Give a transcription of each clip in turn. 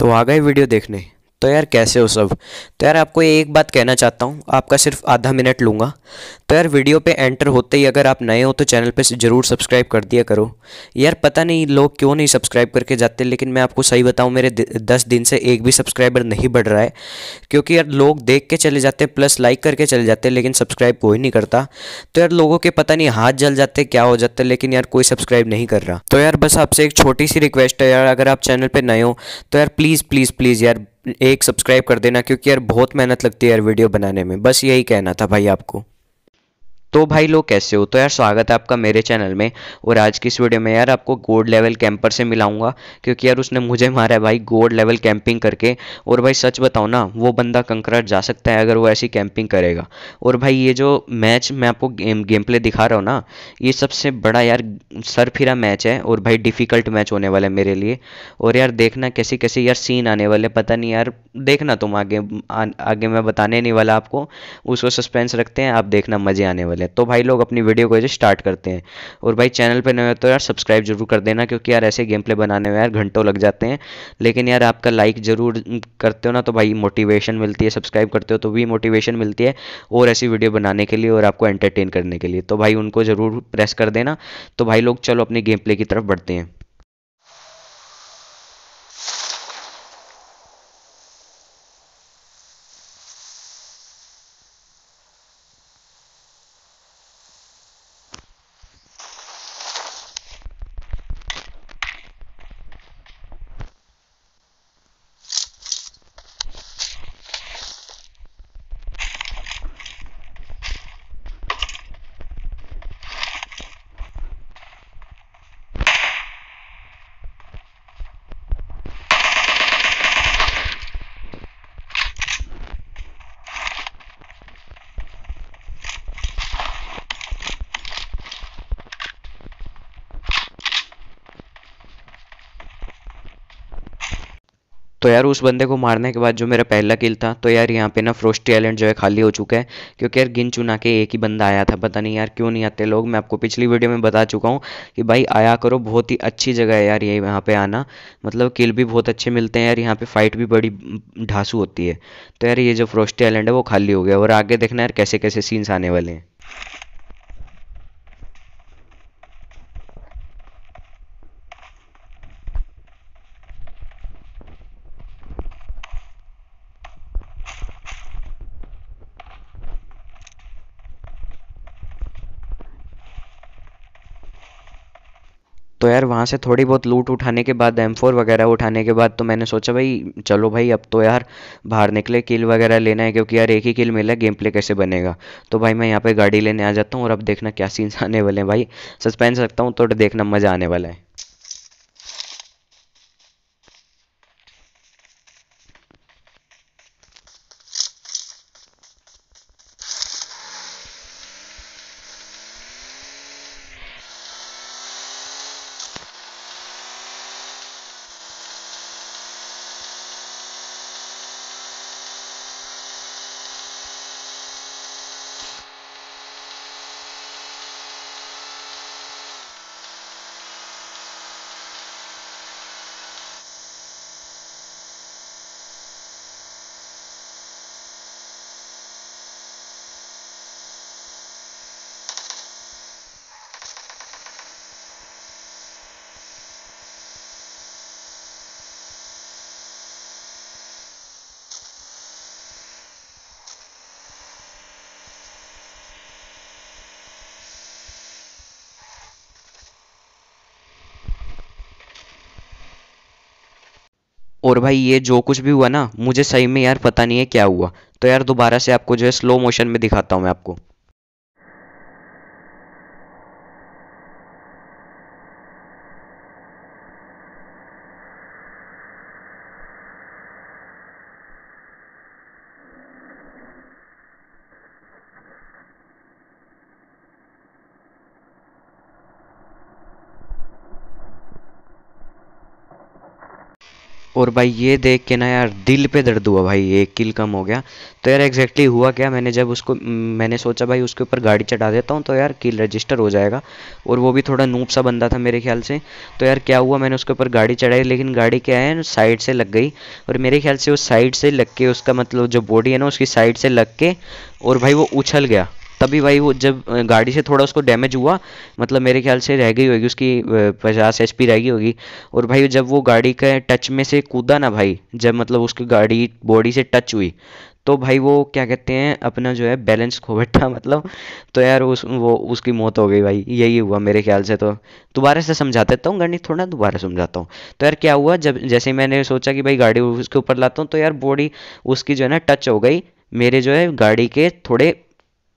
तो आ गए वीडियो देखने तो यार कैसे हो सब तो यार आपको एक बात कहना चाहता हूँ आपका सिर्फ आधा मिनट लूँगा तो यार वीडियो पे एंटर होते ही अगर आप नए हो तो चैनल पे ज़रूर सब्सक्राइब कर दिया करो यार पता नहीं लोग क्यों नहीं सब्सक्राइब करके जाते लेकिन मैं आपको सही बताऊँ मेरे दस दिन से एक भी सब्सक्राइबर नहीं बढ़ रहा है क्योंकि यार लोग देख के चले जाते हैं प्लस लाइक करके चले जाते हैं लेकिन सब्सक्राइब कोई नहीं करता तो यार लोगों के पता नहीं हाथ जल जाते क्या हो जाते लेकिन यार कोई सब्सक्राइब नहीं कर रहा तो यार बस आपसे एक छोटी सी रिक्वेस्ट है यार अगर आप चैनल पर नए हो तो यार प्लीज़ प्लीज़ प्लीज़ यार एक सब्सक्राइब कर देना क्योंकि यार बहुत मेहनत लगती है यार वीडियो बनाने में बस यही कहना था भाई आपको तो भाई लोग कैसे हो तो यार स्वागत है आपका मेरे चैनल में और आज की इस वीडियो में यार आपको गोल्ड लेवल कैंपर से मिलाऊंगा क्योंकि यार उसने मुझे मारा है भाई गोल्ड लेवल कैंपिंग करके और भाई सच बताओ ना वो बंदा कंकराट जा सकता है अगर वो ऐसी कैंपिंग करेगा और भाई ये जो मैच मैं आपको गेम गेम प्ले दिखा रहा हूँ ना ये सबसे बड़ा यार सर फिरा मैच है और भाई डिफ़िकल्ट मैच होने वाला है मेरे लिए और यार देखना कैसे कैसे यार सीन आने वाले पता नहीं यार देखना तुम आगे आगे मैं बताने नहीं वाला आपको उसको सस्पेंस रखते हैं आप देखना मज़े आने वाले चैनल है तो भाई लोग अपनी वीडियो को स्टार्ट करते हैं और भाई चैनल पर नए तो यार सब्सक्राइब जरूर कर देना क्योंकि यार ऐसे गेम प्ले बनाने में यार घंटों लग जाते हैं लेकिन यार आपका लाइक ज़रूर करते हो ना तो भाई मोटिवेशन मिलती है सब्सक्राइब करते हो तो भी मोटिवेशन मिलती है और ऐसी वीडियो बनाने के लिए और आपको एंटरटेन करने के लिए तो भाई उनको ज़रूर प्रेस कर देना तो भाई लोग चलो अपने गेम प्ले की तरफ बढ़ते हैं यार उस बंदे को मारने के बाद जो मेरा पहला किल था तो यार यहाँ पे ना फ्रोस्टी आइलैंड जो है खाली हो चुका है क्योंकि यार गिन चुना के एक ही बंदा आया था पता नहीं यार क्यों नहीं आते लोग मैं आपको पिछली वीडियो में बता चुका हूँ कि भाई आया करो बहुत ही अच्छी जगह है यार ये यहाँ पे आना मतलब किल भी बहुत अच्छे मिलते हैं यार यहाँ पे फाइट भी बड़ी ढांसू होती है तो यार ये जो फ्रोस्टी आइलैंड है वो खाली हो गया और आगे देखना यार कैसे कैसे सीन्स आने वाले हैं तो यार वहाँ से थोड़ी बहुत लूट उठाने के बाद एम फोर वगैरह उठाने के बाद तो मैंने सोचा भाई चलो भाई अब तो यार बाहर निकले किल वगैरह लेना है क्योंकि यार एक ही किल मिला गेम प्ले कैसे बनेगा तो भाई मैं यहाँ पे गाड़ी लेने आ जाता हूँ और अब देखना क्या सीन्स आने वाले हैं भाई सस्पेंस रखता हूँ तो देखना मज़ा आने वाला है और भाई ये जो कुछ भी हुआ ना मुझे सही में यार पता नहीं है क्या हुआ तो यार दोबारा से आपको जो है स्लो मोशन में दिखाता हूँ मैं आपको और भाई ये देख के ना यार दिल पे दर्द हुआ भाई एक किल कम हो गया तो यार एग्जैक्टली हुआ क्या मैंने जब उसको मैंने सोचा भाई उसके ऊपर गाड़ी चढ़ा देता हूँ तो यार किल रजिस्टर हो जाएगा और वो भी थोड़ा नूप सा बंदा था मेरे ख्याल से तो यार क्या हुआ मैंने उसके ऊपर गाड़ी चढ़ाई लेकिन गाड़ी क्या है साइड से लग गई और मेरे ख्याल से उस साइड से लग के उसका मतलब जो बॉडी है ना उसकी साइड से लग के और भाई वो उछल गया तभी भाई वो जब गाड़ी से थोड़ा उसको डैमेज हुआ मतलब मेरे ख्याल से रह गई होगी उसकी पचास एच पी रह गई होगी और भाई जब वो गाड़ी के टच में से कूदा ना भाई जब मतलब उसकी गाड़ी बॉडी से टच हुई तो भाई वो क्या कहते हैं अपना जो है बैलेंस खो बैठा मतलब तो यार उस वो उसकी मौत हो गई भाई यही हुआ मेरे ख्याल से तो दोबारा से समझा देता हूँ गणित थोड़ा दोबारा समझाता हूँ तो यार क्या हुआ जब जैसे मैंने सोचा कि भाई गाड़ी उसके ऊपर लाता हूँ तो यार बॉडी उसकी जो है ना टच हो गई मेरे जो है गाड़ी के थोड़े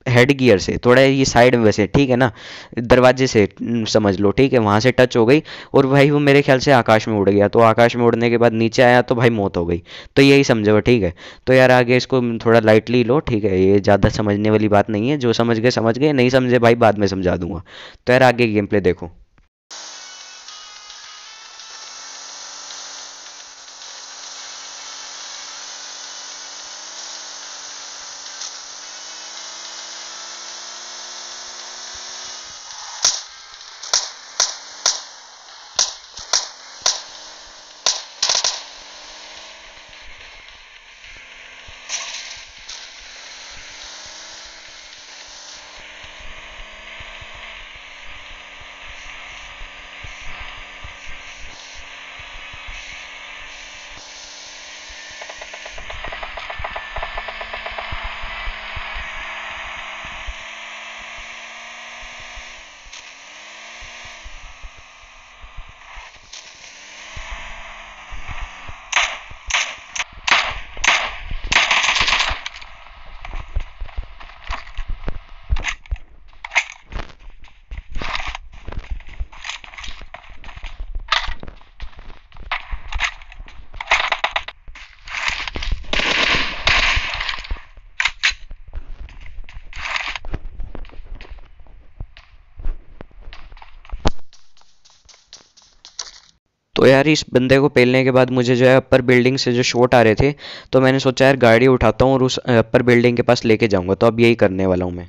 हेड गियर से थोड़ा ये साइड में वैसे ठीक है ना दरवाजे से समझ लो ठीक है वहाँ से टच हो गई और भाई वो मेरे ख्याल से आकाश में उड़ गया तो आकाश में उड़ने के बाद नीचे आया तो भाई मौत हो गई तो यही समझो ठीक है तो यार आगे इसको थोड़ा लाइटली लो ठीक है ये ज़्यादा समझने वाली बात नहीं है जो समझ गए समझ गए नहीं समझे भाई बाद में समझा दूंगा तो यार आगे गेम प्ले देखो तो यार इस बंदे को पेलने के बाद मुझे जो है अपर बिल्डिंग से जो शॉट आ रहे थे तो मैंने सोचा यार गाड़ी उठाता हूँ और उस अपर बिल्डिंग के पास लेके जाऊँगा तो अब यही करने वाला हूँ मैं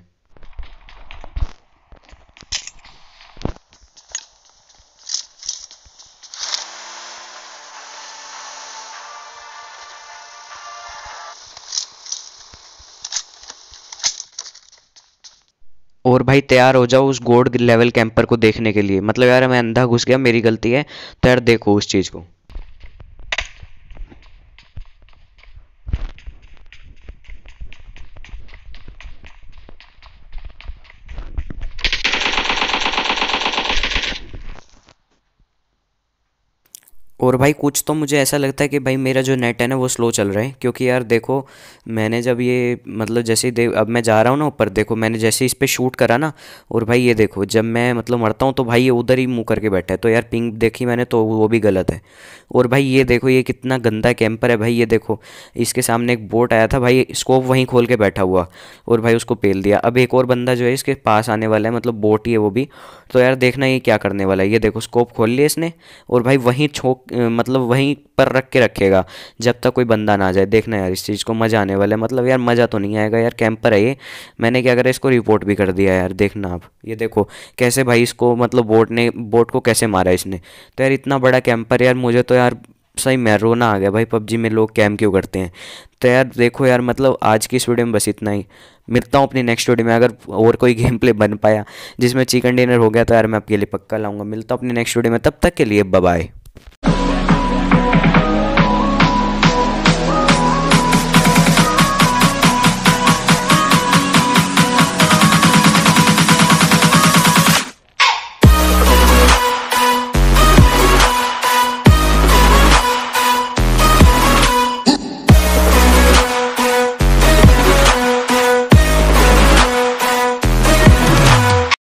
और भाई तैयार हो जाओ उस गोड लेवल कैंपर को देखने के लिए मतलब यार मैं अंधा घुस गया मेरी गलती है तो यार देखो उस चीज़ को और भाई कुछ तो मुझे ऐसा लगता है कि भाई मेरा जो नेट है ना वो स्लो चल रहा है क्योंकि यार देखो मैंने जब ये मतलब जैसे दे अब मैं जा रहा हूँ ना ऊपर देखो मैंने जैसे इस पर शूट करा ना और भाई ये देखो जब मैं मतलब मरता हूँ तो भाई ये उधर ही मुँह करके बैठा है तो यार पिंक देखी मैंने तो वो भी गलत है और भाई ये देखो ये कितना गंदा कैंपर है भाई ये देखो इसके सामने एक बोट आया था भाई स्कोप वहीं खोल के बैठा हुआ और भाई उसको पेल दिया अब एक और बंदा जो है इसके पास आने वाला है मतलब बोट ही है वो भी तो यार देखना ये क्या करने वाला है ये देखो स्कोप खोल लिया इसने और भाई वहीं छोंक मतलब वहीं पर रख के रखेगा जब तक कोई बंदा ना आ जाए देखना यार इस चीज़ को मज़ा आने वाला है मतलब यार मज़ा तो नहीं आएगा यार कैंपर है ये मैंने क्या करा इसको रिपोर्ट भी कर दिया यार देखना आप ये देखो कैसे भाई इसको मतलब बोट ने बोट को कैसे मारा इसने तो यार इतना बड़ा कैंपर यार मुझे तो यार सही मैं रोना आ गया भाई पबजी में लोग कैम क्यों करते हैं तो यार देखो यार मतलब आज की इस वीडियो में बस इतना ही मिलता हूँ अपनी नेक्स्ट वीडियो में अगर और कोई गेम प्ले बन पाया जिसमें चिकन डिनर हो गया तो यार मैं आपके लिए पक्का लाऊंगा मिलता हूँ अपने नेक्स्ट वीडियो में तब तक के लिए बाय